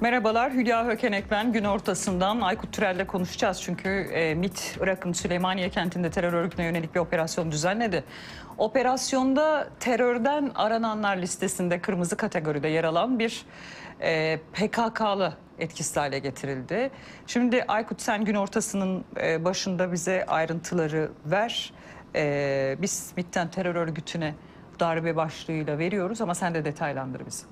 Merhabalar Hülya Hökenek ben. Gün ortasından Aykut Türel'le konuşacağız. Çünkü e, MIT Irak'ın Süleymaniye kentinde terör örgütüne yönelik bir operasyon düzenledi. Operasyonda terörden arananlar listesinde kırmızı kategoride yer alan bir e, PKK'lı etkisiz hale getirildi. Şimdi Aykut sen gün ortasının e, başında bize ayrıntıları ver. E, biz MIT'ten terör örgütüne darbe başlığıyla veriyoruz ama sen de detaylandır bizi.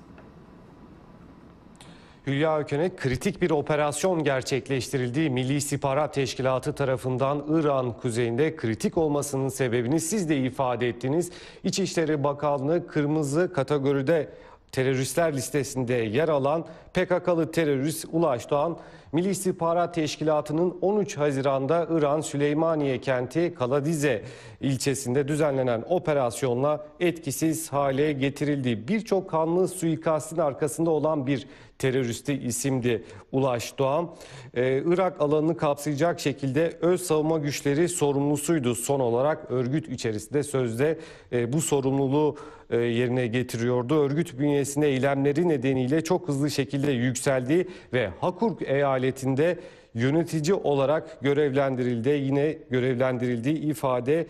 Hülya Öken'e kritik bir operasyon gerçekleştirildiği Milli İstihbarat Teşkilatı tarafından İran kuzeyinde kritik olmasının sebebini siz de ifade ettiniz. İçişleri Bakanlığı kırmızı kategoride teröristler listesinde yer alan PKK'lı terörist Ulaş Doğan, Milli İstihbarat Teşkilatı'nın 13 Haziran'da İran Süleymaniye kenti Kaladize ilçesinde düzenlenen operasyonla etkisiz hale getirildi. Birçok kanlı suikastin arkasında olan bir teröristi isimdi Ulaş Doğan. Ee, Irak alanını kapsayacak şekilde öz savunma güçleri sorumlusuydu son olarak. Örgüt içerisinde sözde e, bu sorumluluğu e, yerine getiriyordu. Örgüt bünyesinde eylemleri nedeniyle çok hızlı şekilde yükseldi ve Hakurk eyaletinde yönetici olarak görevlendirildi. Yine görevlendirildiği ifade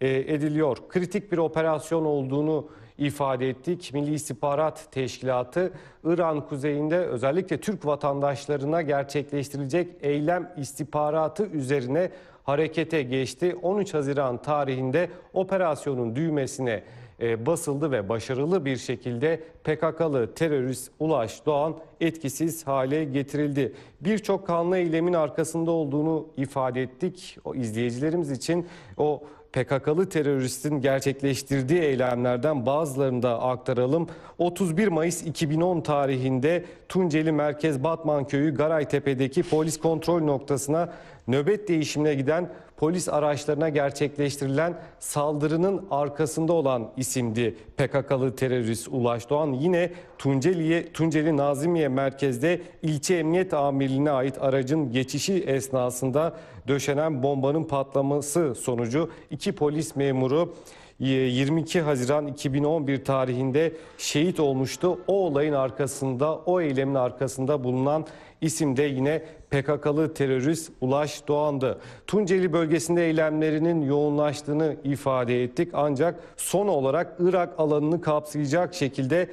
e, ediliyor. Kritik bir operasyon olduğunu ifade ettik. Milli İstihbarat Teşkilatı İran kuzeyinde özellikle Türk vatandaşlarına gerçekleştirilecek eylem istihbaratı üzerine harekete geçti. 13 Haziran tarihinde operasyonun düğmesine e, basıldı ve başarılı bir şekilde PKK'lı terörist Ulaş Doğan etkisiz hale getirildi. Birçok kanlı eylemin arkasında olduğunu ifade ettik. O izleyicilerimiz için o PKK'lı teröristin gerçekleştirdiği eylemlerden bazılarını da aktaralım. 31 Mayıs 2010 tarihinde Tunceli Merkez Batman Köyü Garaytepe'deki polis kontrol noktasına nöbet değişimine giden polis araçlarına gerçekleştirilen saldırının arkasında olan isimdi. PKK'lı terörist Ulaş Doğan yine Tunceli'ye Tunceli Nazimiye merkezde ilçe emniyet amirliğine ait aracın geçişi esnasında döşenen bombanın patlaması sonucu iki polis memuru 22 ee, Haziran 2011 tarihinde şehit olmuştu. O olayın arkasında, o eylemin arkasında bulunan isim de yine PKK'lı terörist Ulaş Doğan'dı. Tunceli bölgesinde eylemlerinin yoğunlaştığını ifade ettik. Ancak son olarak Irak alanını kapsayacak şekilde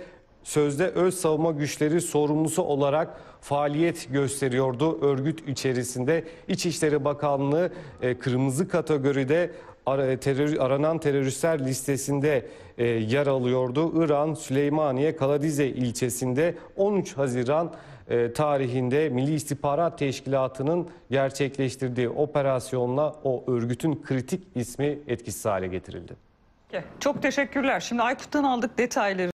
sözde öz savunma güçleri sorumlusu olarak faaliyet gösteriyordu örgüt içerisinde. İçişleri Bakanlığı e, kırmızı kategoride ara, e, terör, aranan teröristler listesinde e, yer alıyordu. İran Süleymaniye Kaladize ilçesinde 13 Haziran e, tarihinde Milli İstihbarat Teşkilatı'nın gerçekleştirdiği operasyonla o örgütün kritik ismi etkisiz hale getirildi. Çok teşekkürler. Şimdi Aykut'tan aldık detayları.